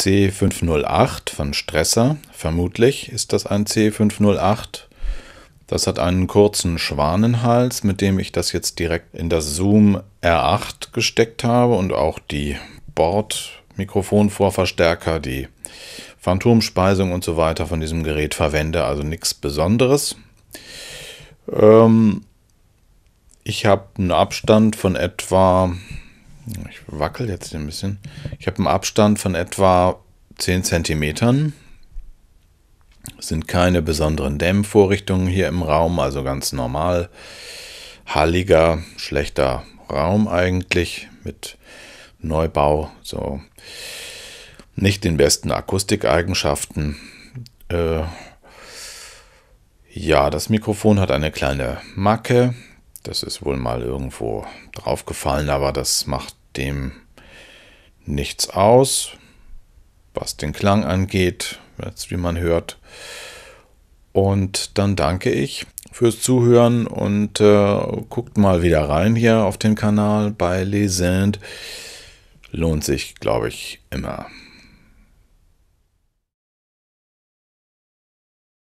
C508 von Stresser, vermutlich ist das ein C508. Das hat einen kurzen Schwanenhals, mit dem ich das jetzt direkt in das Zoom R8 gesteckt habe und auch die Bordmikrofonvorverstärker, die Phantomspeisung und so weiter von diesem Gerät verwende, also nichts Besonderes. Ähm, ich habe einen Abstand von etwa ich wackel jetzt ein bisschen. Ich habe einen Abstand von etwa 10 cm. Es sind keine besonderen Dämmvorrichtungen hier im Raum, also ganz normal. Halliger, schlechter Raum eigentlich mit Neubau, so nicht den besten Akustikeigenschaften. Äh, ja, das Mikrofon hat eine kleine Macke. Das ist wohl mal irgendwo draufgefallen, aber das macht dem nichts aus, was den Klang angeht, jetzt wie man hört. Und dann danke ich fürs Zuhören und äh, guckt mal wieder rein hier auf den Kanal bei Lesend. Lohnt sich, glaube ich, immer.